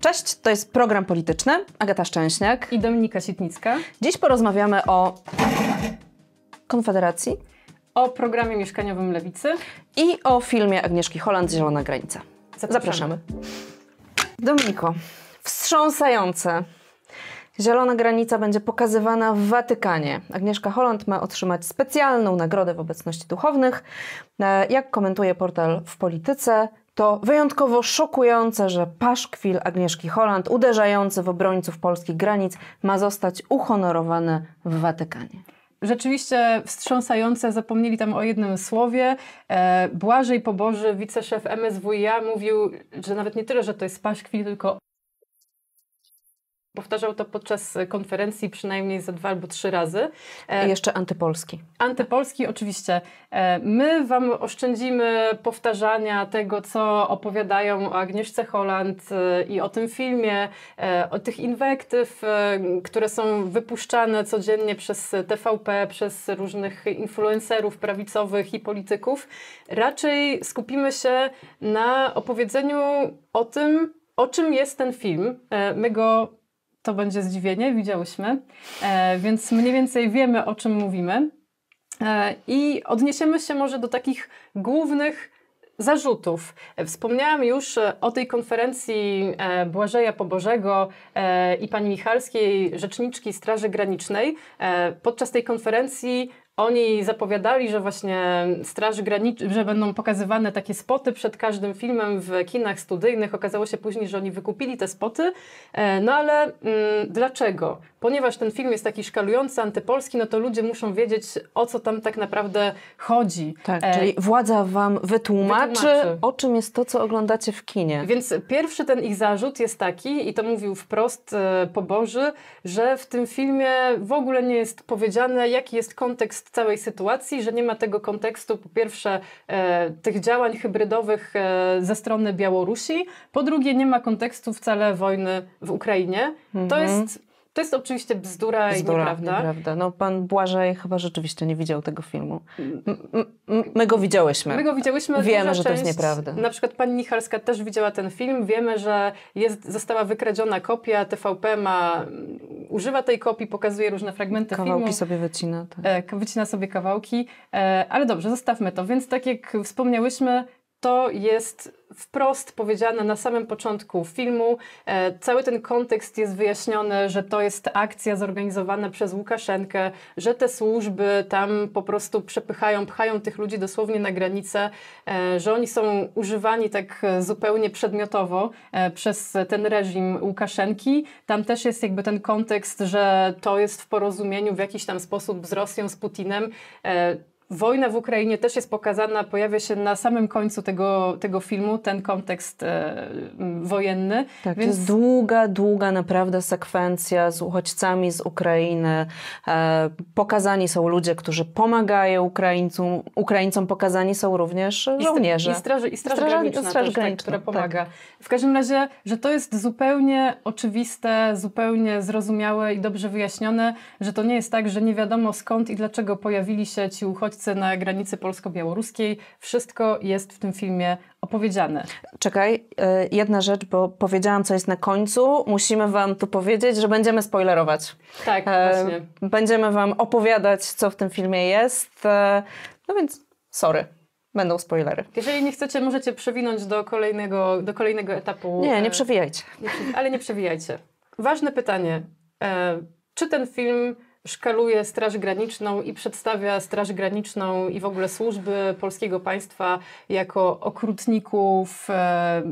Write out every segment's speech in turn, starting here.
Cześć, to jest program polityczny. Agata Szczęśniak i Dominika Sitnicka. Dziś porozmawiamy o Konfederacji, o programie mieszkaniowym Lewicy i o filmie Agnieszki Holland Zielona Granica. Zapraszamy. Zapraszamy. Dominiko, wstrząsające. Zielona granica będzie pokazywana w Watykanie. Agnieszka Holland ma otrzymać specjalną nagrodę w obecności duchownych. E, jak komentuje portal w polityce, to wyjątkowo szokujące, że paszkwil Agnieszki Holland, uderzający w obrońców polskich granic, ma zostać uhonorowany w Watykanie rzeczywiście wstrząsające, zapomnieli tam o jednym słowie. E, Błażej Poboży, wiceszef MSWiA, mówił, że nawet nie tyle, że to jest paszkwil, tylko Powtarzał to podczas e, konferencji przynajmniej ze dwa albo trzy razy. E, I jeszcze antypolski. Antypolski, oczywiście. E, my Wam oszczędzimy powtarzania tego, co opowiadają o Agnieszce Holland i o tym filmie, o tych inwektyw, które są wypuszczane codziennie przez TVP, przez różnych influencerów prawicowych i polityków. Raczej skupimy się na opowiedzeniu o tym, o czym jest ten film. My go to będzie zdziwienie, widziałyśmy, e, więc mniej więcej wiemy, o czym mówimy. E, I odniesiemy się może do takich głównych zarzutów. Wspomniałam już e, o tej konferencji Błażeja Pobożego i pani Michalskiej, rzeczniczki Straży Granicznej. Podczas tej konferencji oni zapowiadali, że właśnie Straż Graniczna, że będą pokazywane takie spoty przed każdym filmem w kinach studyjnych. Okazało się później, że oni wykupili te spoty. E, no ale mm, dlaczego? Ponieważ ten film jest taki szkalujący, antypolski, no to ludzie muszą wiedzieć, o co tam tak naprawdę chodzi. Tak, e... czyli władza wam wytłumaczy, wytłumaczy, o czym jest to, co oglądacie w kinie. Więc pierwszy ten ich zarzut jest taki, i to mówił wprost e, poboży, że w tym filmie w ogóle nie jest powiedziane, jaki jest kontekst w całej sytuacji, że nie ma tego kontekstu, po pierwsze, e, tych działań hybrydowych e, ze strony Białorusi, po drugie, nie ma kontekstu wcale wojny w Ukrainie. Mhm. To jest to jest oczywiście bzdura, bzdura i nieprawda. nieprawda. No pan Błażej chyba rzeczywiście nie widział tego filmu. Mm. my go widziałyśmy. My go widziałyśmy. Wiemy, że część, to jest nieprawda. Na przykład pani Michalska też widziała ten film. Wiemy, że jest, została wykradziona kopia. TVP ma, mm, używa tej kopii, pokazuje różne fragmenty kawałki filmu. Kawałki sobie wycina. Tak. E, wycina sobie kawałki. E, ale dobrze, zostawmy to. Więc tak jak wspomniałyśmy, to jest wprost powiedziane na samym początku filmu. E, cały ten kontekst jest wyjaśniony, że to jest akcja zorganizowana przez Łukaszenkę, że te służby tam po prostu przepychają, pchają tych ludzi dosłownie na granicę, e, że oni są używani tak zupełnie przedmiotowo e, przez ten reżim Łukaszenki. Tam też jest jakby ten kontekst, że to jest w porozumieniu w jakiś tam sposób z Rosją, z Putinem. E, Wojna w Ukrainie też jest pokazana, pojawia się na samym końcu tego, tego filmu, ten kontekst e, wojenny. Tak, więc... jest długa, długa naprawdę sekwencja z uchodźcami z Ukrainy. E, pokazani są ludzie, którzy pomagają Ukraińcom, Ukraińcom pokazani są również żołnierze. I, straży, i straż, straż graniczna, straż też, graniczna tak, która pomaga. Tak. W każdym razie, że to jest zupełnie oczywiste, zupełnie zrozumiałe i dobrze wyjaśnione, że to nie jest tak, że nie wiadomo skąd i dlaczego pojawili się ci uchodźcy na granicy polsko-białoruskiej. Wszystko jest w tym filmie opowiedziane. Czekaj, e, jedna rzecz, bo powiedziałam, co jest na końcu. Musimy Wam tu powiedzieć, że będziemy spoilerować. Tak, e, właśnie. Będziemy Wam opowiadać, co w tym filmie jest. E, no więc, sorry będą spoilery. Jeżeli nie chcecie, możecie przewinąć do kolejnego, do kolejnego etapu. Nie, nie przewijajcie. Ale nie przewijajcie. Ważne pytanie. Czy ten film szkaluje Straż Graniczną i przedstawia Straż Graniczną i w ogóle służby polskiego państwa jako okrutników, e,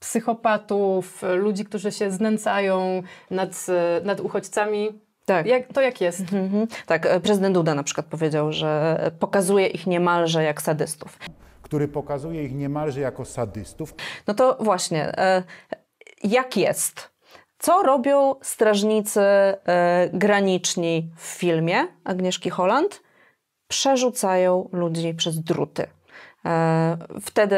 psychopatów, ludzi, którzy się znęcają nad, e, nad uchodźcami. Tak. Jak, to jak jest? Mhm. mhm. Tak, e, prezydent Duda na przykład powiedział, że pokazuje ich niemalże jak sadystów. Który pokazuje ich niemalże jako sadystów. No to właśnie, jak jest? Co robią strażnicy e, graniczni w filmie Agnieszki Holland? Przerzucają ludzi przez druty. E, wtedy,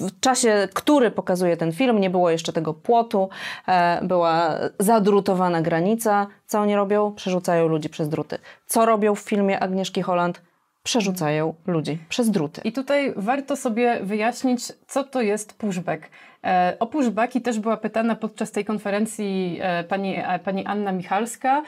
w czasie, który pokazuje ten film, nie było jeszcze tego płotu, e, była zadrutowana granica. Co oni robią? Przerzucają ludzi przez druty. Co robią w filmie Agnieszki Holland? przerzucają ludzi przez druty. I tutaj warto sobie wyjaśnić, co to jest pushback. E, o pushbacki też była pytana podczas tej konferencji e, pani, e, pani Anna Michalska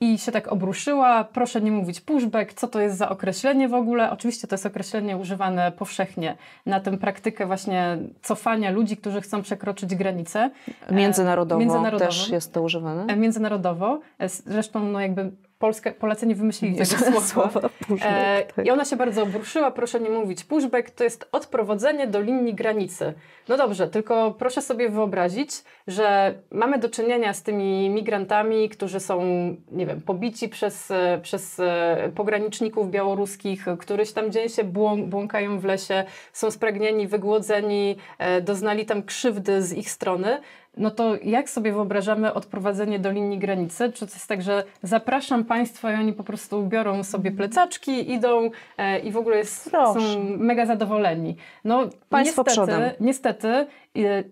i się tak obruszyła. Proszę nie mówić pushback, co to jest za określenie w ogóle. Oczywiście to jest określenie używane powszechnie na tę praktykę właśnie cofania ludzi, którzy chcą przekroczyć granice. Międzynarodowo, międzynarodowo też jest to używane? Międzynarodowo. Zresztą no jakby Polska, Polacy nie wymyślili tego słowa. E, tak. I ona się bardzo obruszyła, proszę nie mówić pushback, to jest odprowadzenie do linii granicy. No dobrze, tylko proszę sobie wyobrazić, że mamy do czynienia z tymi migrantami, którzy są, nie wiem, pobici przez, e, przez e, pograniczników białoruskich, któryś tam dzieje się błąkają w lesie, są spragnieni, wygłodzeni, e, doznali tam krzywdy z ich strony no to jak sobie wyobrażamy odprowadzenie do linii granicy? Czy to jest tak, że zapraszam Państwa i oni po prostu biorą sobie plecaczki, idą e, i w ogóle jest, są mega zadowoleni? No Państwo niestety, przodem. niestety e,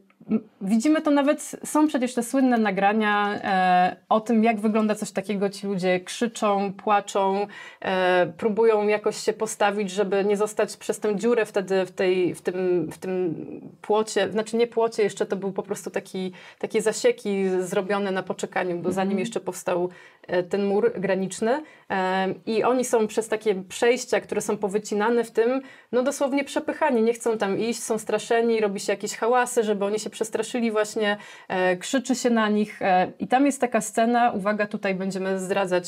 Widzimy to nawet, są przecież te słynne nagrania e, o tym, jak wygląda coś takiego. Ci ludzie krzyczą, płaczą, e, próbują jakoś się postawić, żeby nie zostać przez tę dziurę wtedy w, tej, w, tym, w tym płocie, znaczy nie płocie, jeszcze to był po prostu taki, takie zasieki zrobione na poczekaniu, bo zanim mhm. jeszcze powstał E, ten mur graniczny e, i oni są przez takie przejścia, które są powycinane w tym, no dosłownie przepychani, nie chcą tam iść, są straszeni, robi się jakieś hałasy, żeby oni się przestraszyli właśnie, e, krzyczy się na nich i tam jest taka scena, uwaga, tutaj będziemy zdradzać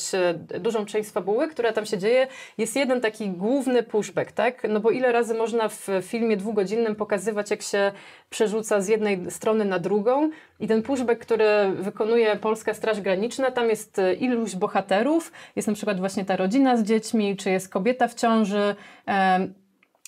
dużą część fabuły, która tam się dzieje, jest jeden taki główny pushback, tak? No bo ile razy można w filmie dwugodzinnym pokazywać, jak się przerzuca z jednej strony na drugą, i ten pushback, który wykonuje Polska Straż Graniczna, tam jest e, iluś bohaterów. Jest na przykład właśnie ta rodzina z dziećmi, czy jest kobieta w ciąży.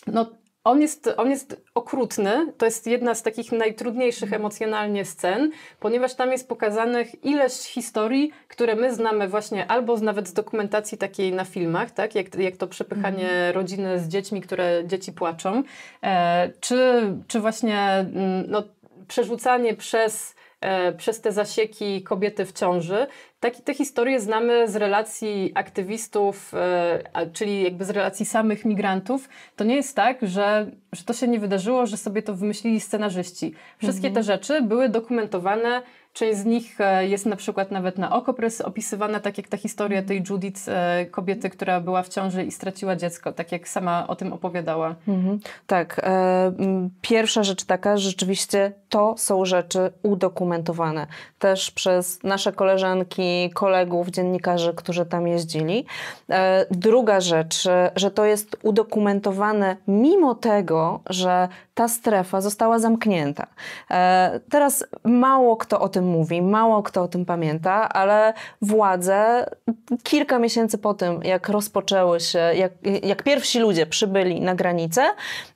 No, on jest, on jest okrutny. To jest jedna z takich najtrudniejszych emocjonalnie scen, ponieważ tam jest pokazanych ileś historii, które my znamy właśnie albo nawet z dokumentacji takiej na filmach, tak? jak, jak to przepychanie mm. rodziny z dziećmi, które dzieci płaczą, e, czy, czy właśnie mm, no, przerzucanie przez e, przez te zasieki kobiety w ciąży. Takie te historie znamy z relacji aktywistów, e, czyli jakby z relacji samych migrantów. To nie jest tak, że, że to się nie wydarzyło, że sobie to wymyślili scenarzyści. Wszystkie mhm. te rzeczy były dokumentowane Część z nich e, jest na przykład nawet na okopres opisywana, tak jak ta historia tej mhm. Judith, e, kobiety, która była w ciąży i straciła dziecko, tak jak sama o tym opowiadała. Mhm. Tak. E, pierwsza rzecz taka, że rzeczywiście to są rzeczy udokumentowane. Też przez nasze koleżanki, kolegów, dziennikarzy, którzy tam jeździli. Druga rzecz, że to jest udokumentowane mimo tego, że ta strefa została zamknięta. Teraz mało kto o tym tym mówi, mało kto o tym pamięta, ale władze kilka miesięcy po tym, jak rozpoczęły się, jak, jak pierwsi ludzie przybyli na granicę,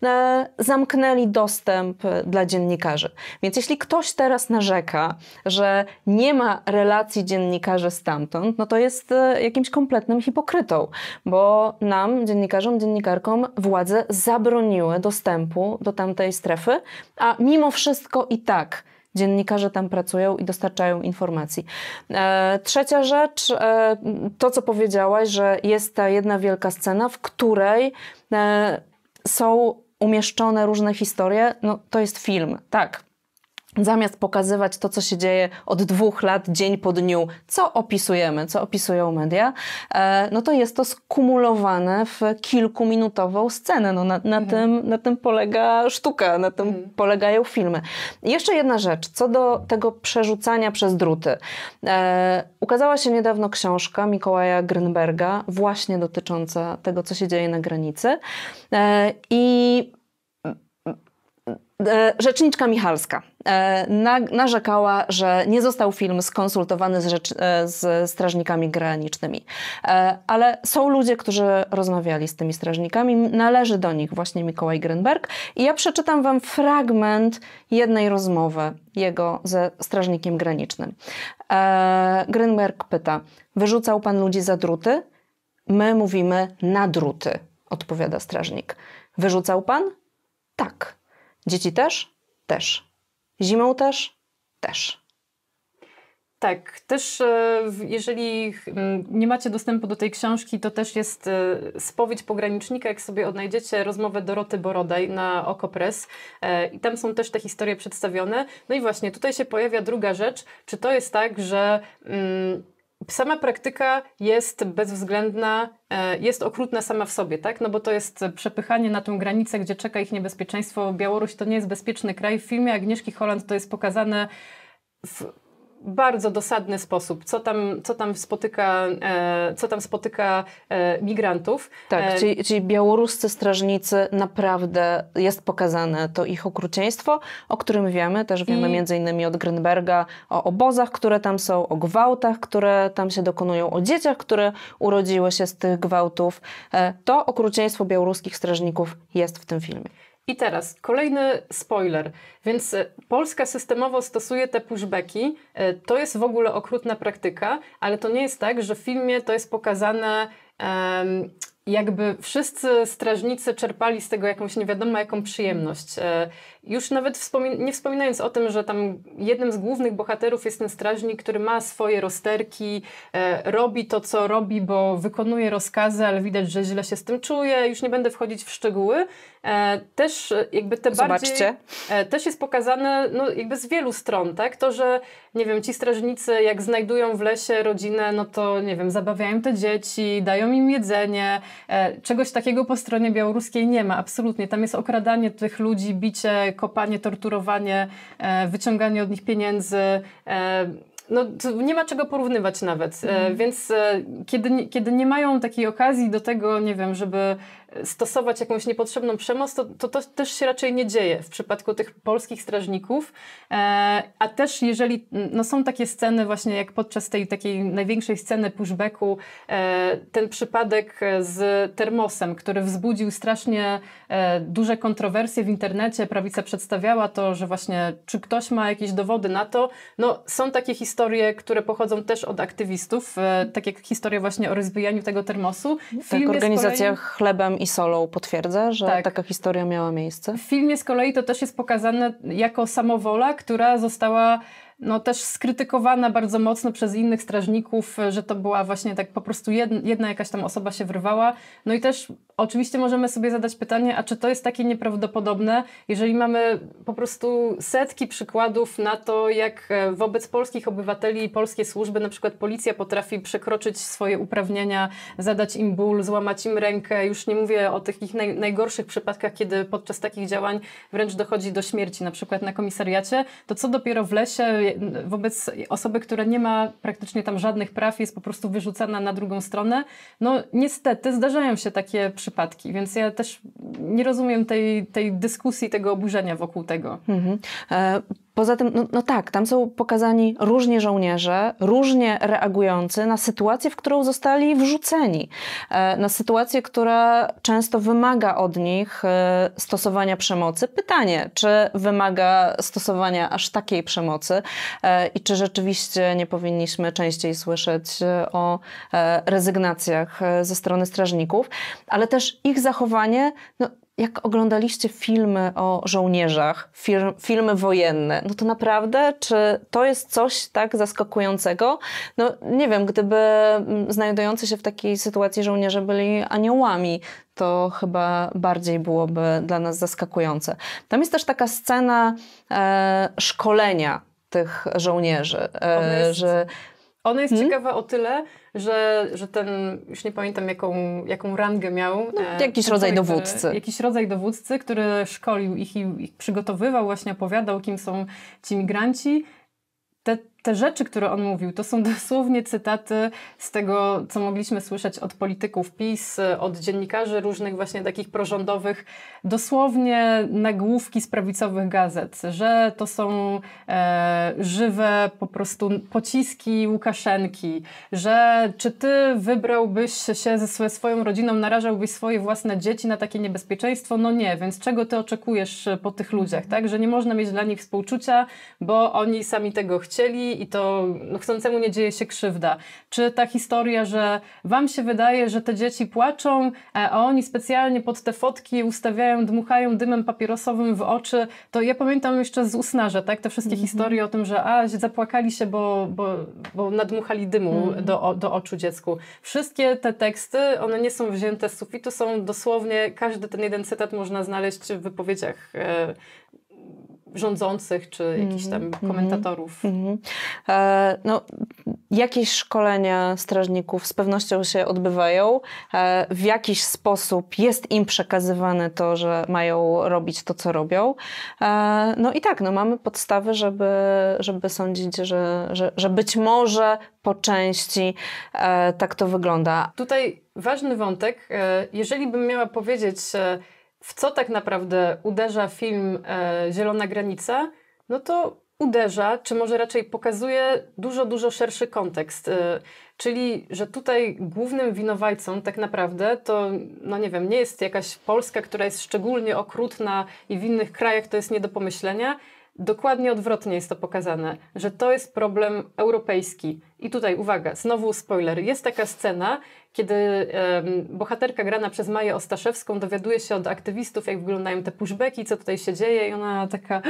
e, zamknęli dostęp dla dziennikarzy. Więc jeśli ktoś teraz narzeka, że nie ma relacji dziennikarzy stamtąd, no to jest e, jakimś kompletnym hipokrytą, bo nam, dziennikarzom, dziennikarkom, władze zabroniły dostępu do tamtej strefy, a mimo wszystko i tak dziennikarze tam pracują i dostarczają informacji. E, trzecia rzecz, e, to co powiedziałaś, że jest ta jedna wielka scena, w której e, są umieszczone różne historie, no to jest film, tak. Zamiast pokazywać to, co się dzieje od dwóch lat, dzień po dniu, co opisujemy, co opisują media, e, no to jest to skumulowane w kilkuminutową scenę. No na, na mhm. tym, na tym polega sztuka, na tym mhm. polegają filmy. I jeszcze jedna rzecz, co do tego przerzucania przez druty. E, ukazała się niedawno książka Mikołaja Grinberga, właśnie dotycząca tego, co się dzieje na granicy. E, I E, rzeczniczka Michalska e, narzekała, że nie został film skonsultowany z, rzecz, e, z, strażnikami granicznymi. Ale są ludzie, którzy rozmawiali z tymi strażnikami. Należy do nich właśnie Mikołaj Grünberg. I ja przeczytam Wam fragment jednej rozmowy jego ze strażnikiem granicznym. Grünberg pyta, wyrzucał Pan ludzi za druty? My mówimy na druty, odpowiada strażnik. Wyrzucał Pan? Tak. Dzieci też? Też. Zimą też? Też. Tak, też e, jeżeli nie macie dostępu do tej książki, to też jest e, spowiedź pogranicznika, jak sobie odnajdziecie rozmowę Doroty Borodaj na Okopres e, i tam są też te historie przedstawione. No i właśnie tutaj się pojawia druga rzecz, czy to jest tak, że mm, sama praktyka jest bezwzględna, e, jest okrutna sama w sobie, tak? No bo to jest przepychanie na tę granicę, gdzie czeka ich niebezpieczeństwo. Białoruś to nie jest bezpieczny kraj. W filmie Agnieszki Holland to jest pokazane w bardzo dosadny sposób, co tam, co tam spotyka, e, co tam spotyka e, migrantów. Tak, e, czyli, czyli białoruscy strażnicy naprawdę jest pokazane to ich okrucieństwo, o którym wiemy, też wiemy I... między innymi od Grünberga o obozach, które tam są, o gwałtach, które tam się dokonują, o dzieciach, które urodziły się z tych gwałtów. E, to okrucieństwo białoruskich strażników jest w tym filmie. I teraz kolejny spoiler. Więc e, Polska systemowo stosuje te pushbacki. E, to jest w ogóle okrutna praktyka, ale to nie jest tak, że w filmie to jest pokazane. Um, jakby wszyscy strażnicy czerpali z tego jakąś nie jaką przyjemność. E, już nawet nie wspominając o tym, że tam jednym z głównych bohaterów jest ten strażnik, który ma swoje rozterki, e, robi to, co robi, bo wykonuje rozkazy, ale widać, że źle się z tym czuje. Już nie będę wchodzić w szczegóły. E, też e, jakby te Zobaczcie. bardziej... E, też jest pokazane no, jakby z wielu stron, tak? To, że nie wiem, ci strażnicy jak znajdują w lesie rodzinę, no to nie wiem, zabawiają te dzieci, dają im jedzenie. E, czegoś takiego po stronie białoruskiej nie ma, absolutnie. Tam jest okradanie tych ludzi, bicie, kopanie, torturowanie, e, wyciąganie od nich pieniędzy. E, no, nie ma czego porównywać nawet, mm. więc kiedy, kiedy nie mają takiej okazji do tego, nie wiem, żeby stosować jakąś niepotrzebną przemoc, to, to, to też się raczej nie dzieje w przypadku tych polskich strażników. E, a też jeżeli no są takie sceny właśnie jak podczas tej takiej największej sceny pushbacku, e, ten przypadek z termosem, który wzbudził strasznie e, duże kontrowersje w internecie, prawica przedstawiała to, że właśnie czy ktoś ma jakieś dowody na to. No są takie historie, które pochodzą też od aktywistów, tak jak historia właśnie o rozbijaniu tego termosu. Mhm. Film tak, organizacja kolei... chlebem i Solą potwierdza, że tak. taka historia miała miejsce? W filmie z kolei to też jest pokazane jako samowola, która została no też skrytykowana bardzo mocno przez innych strażników, e, że to była właśnie tak po prostu jedna, jakaś tam osoba się wyrwała. No i też oczywiście możemy sobie zadać pytanie, a czy to jest takie nieprawdopodobne, jeżeli mamy po prostu setki przykładów na to, jak e, wobec polskich obywateli polskie służby, na przykład policja potrafi przekroczyć swoje uprawnienia, zadać im ból, złamać im rękę. Już nie mówię o tych ich naj, najgorszych przypadkach, kiedy podczas takich działań wręcz dochodzi do śmierci, na przykład na komisariacie. To co dopiero w lesie, wobec osoby, która nie ma praktycznie tam żadnych praw, jest po prostu wyrzucana na drugą stronę. No niestety zdarzają się takie przypadki, więc ja też nie rozumiem tej, tej dyskusji, tego oburzenia wokół tego. Mhm. E, Poza tym, no, no, tak, tam są pokazani różni żołnierze, różnie reagujący na sytuację, w którą zostali wrzuceni, e, na sytuację, która często wymaga od nich e, stosowania przemocy. Pytanie, czy wymaga stosowania aż takiej przemocy e, i czy rzeczywiście nie powinniśmy częściej słyszeć o rezygnacjach ze strony strażników, ale też ich zachowanie no, jak oglądaliście filmy o żołnierzach, filmy wojenne, no to naprawdę, czy to jest coś tak zaskakującego? No nie wiem, gdyby mm, znajdujący się w takiej sytuacji żołnierze byli aniołami, to chyba bardziej byłoby dla nas zaskakujące. Tam jest też taka scena e, szkolenia tych żołnierzy, e, ona jest, że... Ona jest hmm? ciekawa o tyle, że, że ten, już nie pamiętam jaką, jaką rangę miał. No, e, jakiś rodzaj dowódcy. Jakiś rodzaj dowódcy, który szkolił ich i ich przygotowywał, właśnie opowiadał, kim są ci migranci te rzeczy, które on mówił, to są dosłownie cytaty z tego, co mogliśmy słyszeć od polityków PiS, od dziennikarzy różnych właśnie takich prorządowych, dosłownie nagłówki z prawicowych gazet, że to są e, żywe po prostu pociski Łukaszenki, że czy ty wybrałbyś się ze swoją rodziną, narażałbyś swoje własne dzieci na takie niebezpieczeństwo? No nie, więc czego ty oczekujesz po tych ludziach, tak? Że nie można mieć dla nich współczucia, bo oni sami tego chcieli i to no, chcącemu nie dzieje się krzywda. Czy ta historia, że wam się wydaje, że te dzieci płaczą, e, a oni specjalnie pod te fotki ustawiają, dmuchają dymem papierosowym w oczy, to ja pamiętam jeszcze z usnarza, tak? Te wszystkie mm -hmm. historie o tym, że a, zapłakali się, bo, bo, bo nadmuchali dymu mm -hmm. do, do oczu dziecku. Wszystkie te teksty, one nie są wzięte z sufitu, są dosłownie, każdy ten jeden cytat można znaleźć w wypowiedziach e, rządzących czy mm -hmm. jakichś tam mhm, komentatorów? Mm -hmm. e, no, jakieś szkolenia strażników z pewnością się odbywają. E, w jakiś sposób jest im przekazywane to, że mają robić to, co robią. E, no i tak, no, mamy podstawy, żeby, żeby sądzić, że, że, że być może po części e, tak to wygląda. Tutaj ważny wątek. E, jeżeli bym miała powiedzieć, e, w co tak naprawdę uderza film e, Zielona Granica, no to uderza, czy może raczej pokazuje dużo, dużo szerszy kontekst. E, czyli, że tutaj głównym winowajcą tak naprawdę to, no nie wiem, nie jest jakaś Polska, która jest szczególnie okrutna i w innych krajach to jest nie do pomyślenia. Dokładnie odwrotnie jest to pokazane, że to jest problem europejski. I tutaj uwaga, znowu spoiler. Jest taka scena, kiedy bohaterka grana przez Maję Ostaszewską dowiaduje się od aktywistów, jak wyglądają te pushbacki, co tutaj się dzieje i ona taka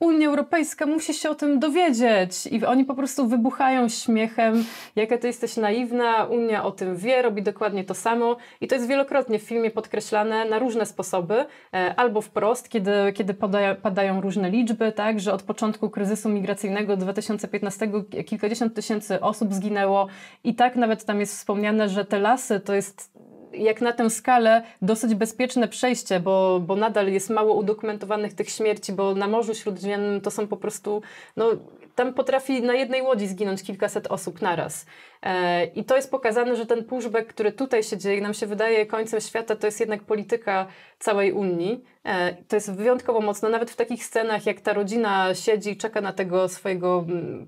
Unia Europejska musi się o tym dowiedzieć i oni po prostu wybuchają śmiechem, jaka ty jesteś naiwna, Unia o tym wie, robi dokładnie to samo i to jest wielokrotnie w filmie podkreślane na różne sposoby, e, albo wprost, kiedy, kiedy padają różne liczby, tak, że od początku kryzysu migracyjnego 2015 kilkadziesiąt tysięcy osób zginęło i tak nawet tam jest wspomniane przypomnę, że te lasy to jest jak na tę skalę dosyć bezpieczne przejście, bo, bo nadal jest mało udokumentowanych tych śmierci, bo na Morzu Śródziemnym to są po prostu no, tam potrafi na jednej łodzi zginąć kilkaset osób naraz. E, I to jest pokazane, że ten pushback, który tutaj się dzieje, nam się wydaje końcem świata, to jest jednak polityka całej Unii. E, to jest wyjątkowo mocno, nawet w takich scenach, jak ta rodzina siedzi i czeka na tego swojego mm,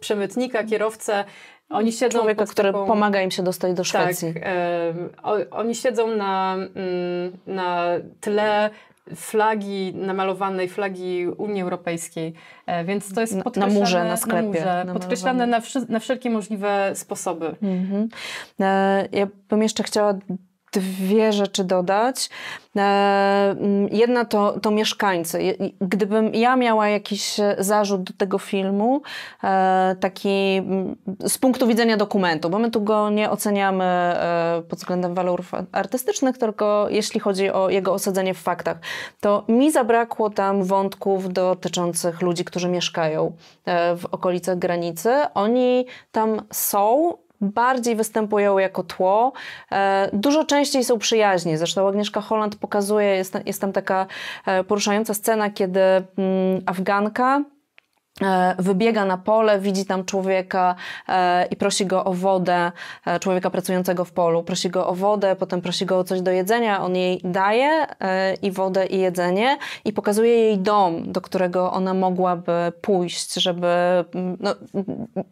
przemytnika, mm. kierowcę, oni siedzą Człowieka, który pomaga im się dostać do tak, Szwecji. Tak, e, o, oni siedzą na, mm, na tle flagi, namalowanej flagi Unii Europejskiej, e, więc to jest podkreślane na murze, na sklepie. Na murze, podkreślane no. na, wszel na wszelkie możliwe sposoby. Mhm. E, ja bym jeszcze chciała dwie rzeczy dodać. E, mm, jedna to, to mieszkańcy. Gdybym ja miała jakiś e, zarzut do tego filmu, e, taki mm, z punktu widzenia dokumentu, bo my tu go nie oceniamy pod względem walorów artystycznych, tylko jeśli chodzi o jego osadzenie w faktach, to mi zabrakło tam wątków dotyczących ludzi, którzy mieszkają w okolicach granicy. Oni tam są bardziej występują jako tło. E, dużo częściej są przyjaźnie. Zresztą Agnieszka Holland pokazuje, jest, jest tam taka e, poruszająca scena, kiedy mm, Afganka E, wybiega na pole, widzi tam człowieka e, i prosi go o wodę, e, człowieka pracującego w polu. Prosi go o wodę, potem prosi go o coś do jedzenia, on jej daje i wodę i jedzenie i pokazuje jej dom, do którego ona mogłaby pójść, żeby mm, no,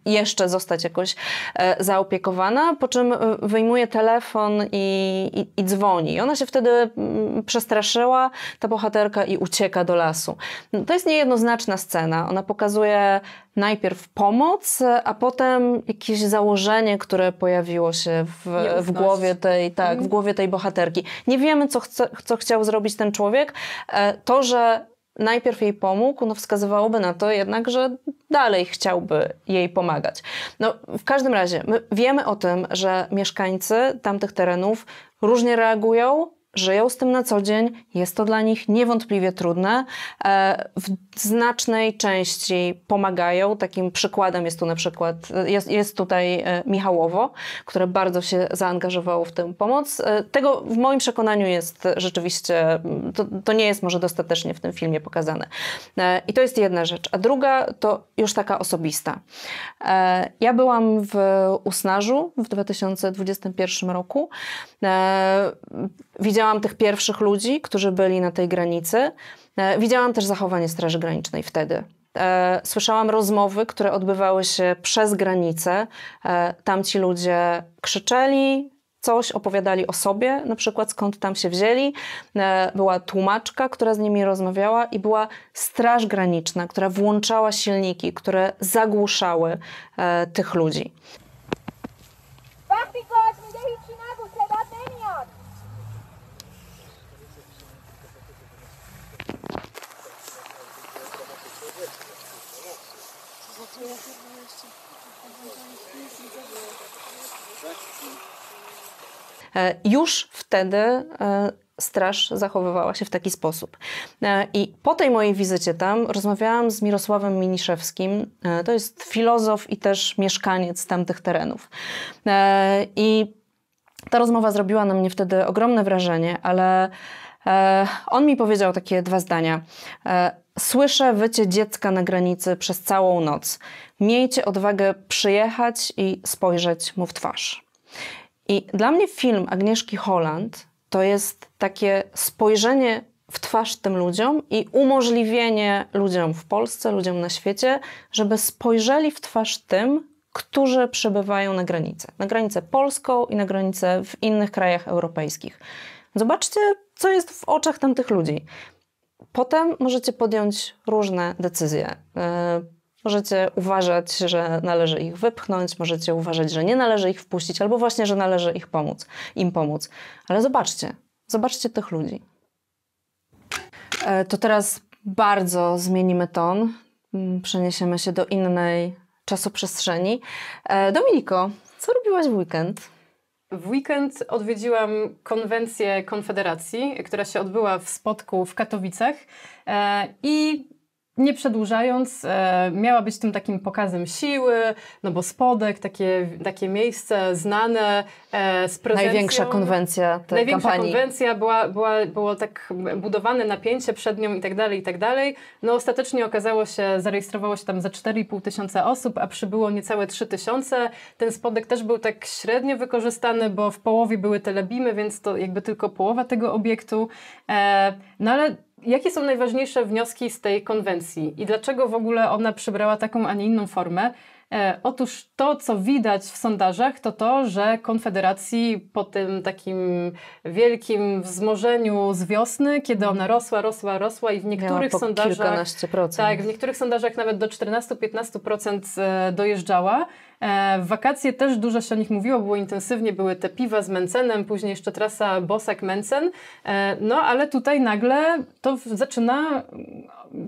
jeszcze zostać jakoś zaopiekowana, po czym wyjmuje telefon i, i, i dzwoni. ona się wtedy mm, przestraszyła, ta bohaterka i ucieka do lasu. No, to jest niejednoznaczna scena. Ona pokazuje pokazuje najpierw pomoc, a potem jakieś założenie, które pojawiło się w, w głowie tej, tak, w mhm. głowie tej bohaterki. Nie wiemy, co, chce, co chciał zrobić ten człowiek. E, to, że najpierw jej pomógł, no wskazywałoby na to jednak, że dalej chciałby jej pomagać. No, w każdym razie, my wiemy o tym, że mieszkańcy tamtych terenów różnie reagują żyją z tym na co dzień, jest to dla nich niewątpliwie trudne. E, w znacznej części pomagają. Takim przykładem jest tu na przykład, e, jest, jest tutaj e, Michałowo, które bardzo się zaangażowało w tę pomoc. Tego w moim przekonaniu jest rzeczywiście, mm, to, to nie jest może dostatecznie w tym filmie pokazane. I to jest jedna rzecz. A druga to już taka osobista. Ja byłam w Usnarzu w 2021 roku. Widziałam tych pierwszych ludzi, którzy byli na tej granicy. E, widziałam też zachowanie Straży Granicznej wtedy. E, słyszałam rozmowy, które odbywały się przez granicę. E, tamci ludzie krzyczeli, coś opowiadali o sobie, na przykład skąd tam się wzięli. Była tłumaczka, która z nimi rozmawiała i była straż graniczna, która włączała silniki, które zagłuszały tych ludzi. E, już wtedy e, straż zachowywała się w taki sposób. E, I po tej mojej wizycie tam rozmawiałam z Mirosławem Miniszewskim. To jest filozof i też mieszkaniec tamtych terenów. I ta rozmowa zrobiła na mnie wtedy ogromne wrażenie, ale E, on mi powiedział takie dwa zdania. E, słyszę wycie dziecka na granicy przez całą noc. Miejcie odwagę przyjechać i spojrzeć mu w twarz. I dla mnie film Agnieszki Holland to jest takie spojrzenie w twarz tym ludziom i umożliwienie ludziom w Polsce, ludziom na świecie, żeby spojrzeli w twarz tym, którzy przebywają na granicy. Na granicę polską i na granicę w innych krajach europejskich. Zobaczcie, co jest w oczach tamtych ludzi. Potem możecie podjąć różne decyzje. E, możecie uważać, że należy ich wypchnąć, możecie uważać, że nie należy ich wpuścić, albo właśnie, że należy ich pomóc, im pomóc. Ale zobaczcie, zobaczcie tych ludzi. E, to teraz bardzo zmienimy ton. Mm, przeniesiemy się do innej czasoprzestrzeni. E, Dominiko, co robiłaś w weekend? W weekend odwiedziłam konwencję Konfederacji, która się odbyła w spotku w Katowicach e, i nie przedłużając, e, miała być tym takim pokazem siły, no bo spodek, takie, takie miejsce znane e, z prezencją. Największa konwencja tej Największa kampanii. konwencja, była, była, było tak budowane napięcie przed nią i tak dalej, i tak dalej. No ostatecznie okazało się, zarejestrowało się tam za 4,5 tysiąca osób, a przybyło niecałe 3 tysiące. Ten spodek też był tak średnio wykorzystany, bo w połowie były telebimy, więc to jakby tylko połowa tego obiektu. E, no ale Jakie są najważniejsze wnioski z tej konwencji i dlaczego w ogóle ona przybrała taką, a nie inną formę? E, otóż to, co widać w sondażach, to to, że Konfederacji po tym takim wielkim wzmożeniu z wiosny, kiedy mhm. ona rosła, rosła, rosła i w niektórych sondażach. Tak, w niektórych sondażach nawet do 14-15% e, dojeżdżała. E, w wakacje też dużo się o nich mówiło, było intensywnie, były te piwa z Mencenem, później jeszcze trasa Bosak-Mencen, no ale tutaj nagle to zaczyna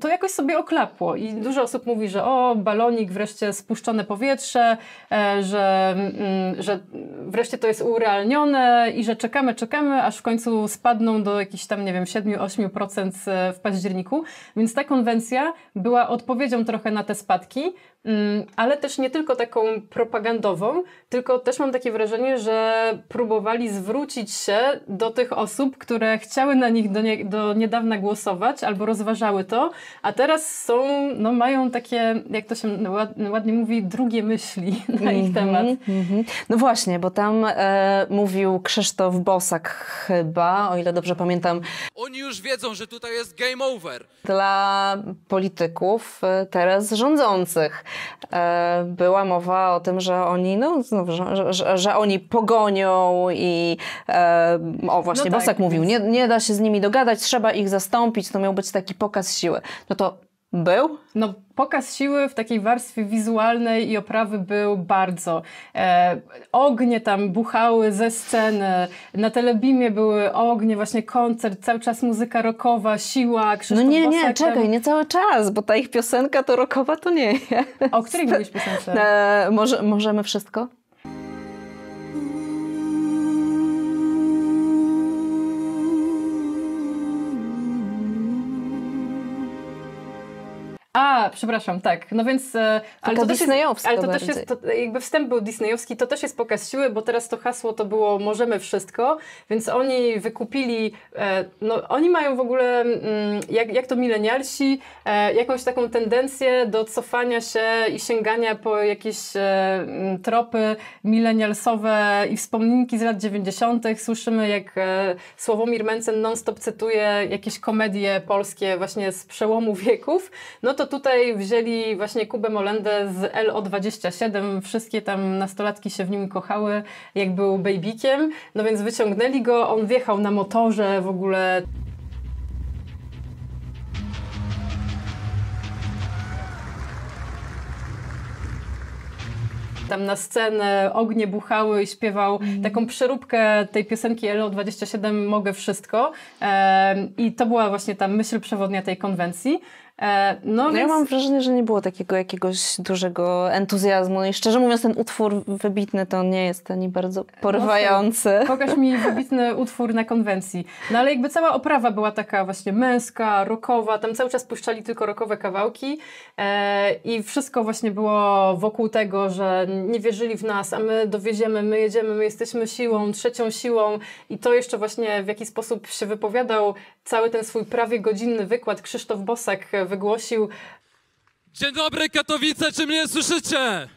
to jakoś sobie oklapło i dużo osób mówi, że o, balonik, wreszcie spuszczone powietrze, e, że, mm, że wreszcie to jest urealnione i że czekamy, czekamy, aż w końcu spadną do jakichś tam, nie wiem, 7-8% e, w październiku. Więc ta konwencja była odpowiedzią trochę na te spadki, Mm, ale też nie tylko taką propagandową, tylko też mam takie wrażenie, że próbowali zwrócić się do tych osób, które chciały na nich do, nie, do niedawna głosować albo rozważały to, a teraz są, no mają takie, jak to się ład, ładnie mówi, drugie myśli na ich mm -hmm, temat. Mm -hmm. No właśnie, bo tam e, mówił Krzysztof Bosak chyba, o ile dobrze pamiętam. Oni już wiedzą, że tutaj jest game over. Dla polityków e, teraz rządzących. E, była mowa o tym, że oni, no, że, że, oni pogonią i e, o właśnie, no tak, Bosak mówił, nie, nie da się z nimi dogadać, trzeba ich zastąpić, to miał być taki pokaz siły. No to był? No, pokaz siły w takiej warstwie wizualnej i oprawy był bardzo. E, ognie tam buchały ze sceny, na telebimie były ognie, właśnie koncert, cały czas muzyka rockowa, siła, no Krzysztof No nie, Bosakiem. nie, czekaj, nie cały czas, bo ta ich piosenka to rockowa to nie jest. O której mówisz piosence? E, może, możemy wszystko? A, przepraszam, tak. No więc. E, ale to, też jest, ale to też jest. To, jakby wstęp był disneyowski, to też jest pokaz siły, bo teraz to hasło to było możemy wszystko, więc oni wykupili. E, no, oni mają w ogóle, mm, jak, jak to milenialsi, e, jakąś taką tendencję do cofania się i sięgania po jakieś mm, tropy milenialsowe i wspomnienki z lat 90. Słyszymy, jak Słowomir Mencen non-stop cytuje jakieś komedie polskie właśnie z przełomu wieków. No to tutaj wzięli właśnie Kubę Molendę z LO27. Wszystkie tam nastolatki się w nim kochały, jak był babykiem. No więc wyciągnęli go, on wjechał na motorze w ogóle. tam na scenę, ognie buchały i śpiewał mm. taką przeróbkę tej piosenki LO27 Mogę Wszystko. I to była właśnie ta myśl przewodnia tej konwencji. E, no, no więc... Ja mam wrażenie, że nie było takiego jakiegoś dużego entuzjazmu i szczerze mówiąc ten utwór wybitny to nie jest ani bardzo no porywający. No, pokaż mi wybitny utwór na konwencji. No ale jakby cała oprawa była taka właśnie męska, rockowa, tam cały czas puszczali tylko rockowe kawałki e, i wszystko właśnie było wokół tego, że nie wierzyli w nas, a my dowiedziemy, my jedziemy, my jesteśmy siłą, trzecią siłą i to jeszcze właśnie w jaki sposób się wypowiadał cały ten swój prawie godzinny wykład Krzysztof Bosak wygłosił. Dzień dobry Katowice, czy mnie słyszycie?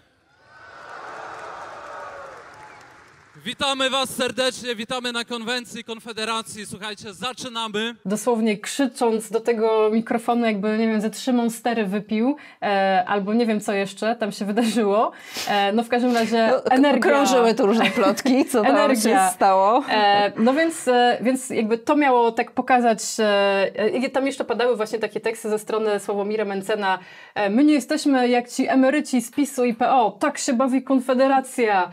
Witamy Was serdecznie, witamy na konwencji Konfederacji. Słuchajcie, zaczynamy. Dosłownie krzycząc do tego mikrofonu, jakby, nie wiem, ze trzy monstery wypił, e, albo nie wiem co jeszcze tam się wydarzyło. E, no w każdym razie no, energia. Krążyły tu różne plotki, co tam się stało. E, no więc, e, więc jakby to miało tak pokazać, e, e, tam jeszcze padały właśnie takie teksty ze strony Sławomira Mencena. my nie jesteśmy jak ci emeryci z PiSu i PO, tak się bawi Konfederacja,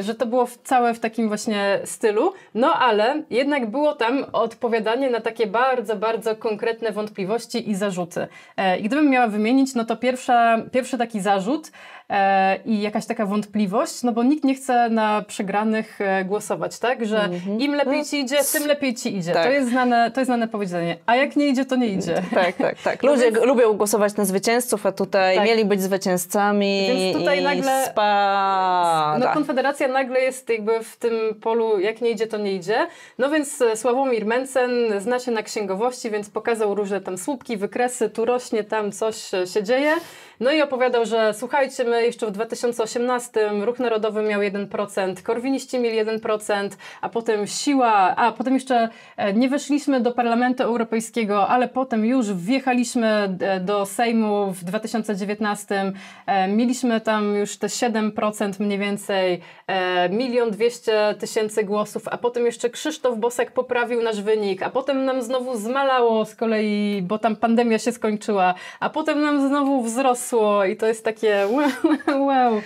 że to było w całe w takim właśnie stylu, no ale jednak było tam odpowiadanie na takie bardzo, bardzo konkretne wątpliwości i zarzuty. E, I gdybym miała wymienić, no to pierwsza, pierwszy taki zarzut E, i jakaś taka wątpliwość, no bo nikt nie chce na przegranych e, głosować, tak? Że mhm. im lepiej no. ci idzie, tym lepiej ci idzie. Tak. To, jest znane, to jest znane powiedzenie. A jak nie idzie, to nie idzie. Tak, tak, tak. No Ludzie no więc... lubią głosować na zwycięzców, a tutaj tak. mieli być zwycięzcami Więc tutaj i nagle No Konfederacja nagle jest jakby w tym polu, jak nie idzie, to nie idzie. No więc e, Sławomir Mencen zna się na księgowości, więc pokazał różne tam słupki, wykresy, tu rośnie, tam coś się dzieje. No i opowiadał, że słuchajcie, my jeszcze w 2018 Ruch Narodowy miał 1%, korwiniści mieli 1%, a potem siła, a potem jeszcze e, nie weszliśmy do Parlamentu Europejskiego, ale potem już wjechaliśmy e, do Sejmu w 2019. E, mieliśmy tam już te 7% mniej więcej, milion dwieście tysięcy głosów, a potem jeszcze Krzysztof Bosek poprawił nasz wynik, a potem nam znowu zmalało z kolei, bo tam pandemia się skończyła, a potem nam znowu wzrosło rosło i to jest takie wow, wow.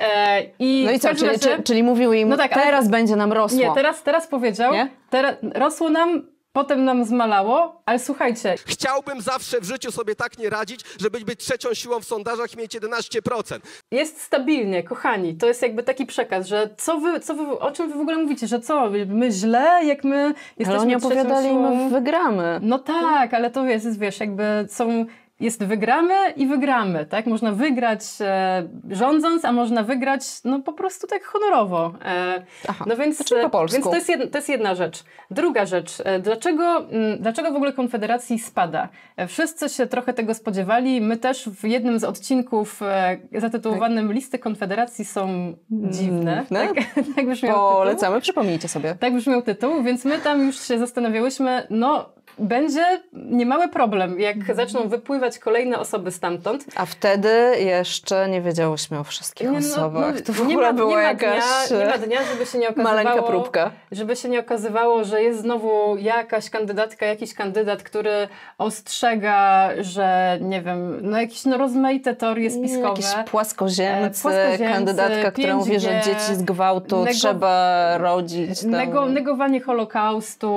E, i no i co, czyli, razie, czyli, czyli, mówił im, no tak, teraz ale, będzie nam rosło. Nie, teraz, teraz powiedział, nie? Teraz, rosło nam Potem nam zmalało, ale słuchajcie. Chciałbym zawsze w życiu sobie tak nie radzić, żeby być trzecią siłą w sondażach i mieć 11%. Jest stabilnie, kochani. To jest jakby taki przekaz, że co wy, co wy, o czym wy w ogóle mówicie, że co, my źle, jak my jesteśmy ale oni opowiadali, siłą... my wygramy. No tak, ale to jest, wiesz, jakby są jest wygramy i wygramy, tak? Można wygrać e, rządząc, a można wygrać no po prostu tak honorowo. E, Aha, no więc, znaczy po e, polsku. Więc to jest, jedna, to jest jedna rzecz. Druga rzecz, e, dlaczego, m, mm, dlaczego w ogóle Konfederacji spada? E, wszyscy się trochę tego spodziewali, my też w jednym z odcinków e, zatytułowanym tak. Listy Konfederacji są dziwne. No, tak, tak brzmiał Polecamy, przypomnijcie sobie. Tak brzmiał tytuł, więc my tam już się zastanawiałyśmy, no będzie niemały problem, jak mhm. zaczną wypływać kolejne osoby stamtąd. A wtedy jeszcze nie wiedziałyśmy o wszystkich nie, no, osobach. No, to w ogóle nie ma, była nie jakaś dnia, nie ma dnia, żeby się nie okazywało, maleńka próbka. Żeby się nie okazywało, że jest znowu jakaś kandydatka, jakiś kandydat, który ostrzega, że nie wiem, no jakieś no, rozmaite teorie spiskowe. Jakieś płaskoziemcy, e, płaskoziemcy kandydatka, która mówi, że dzieci z gwałtu nego, trzeba rodzić. Nego, negowanie Holokaustu,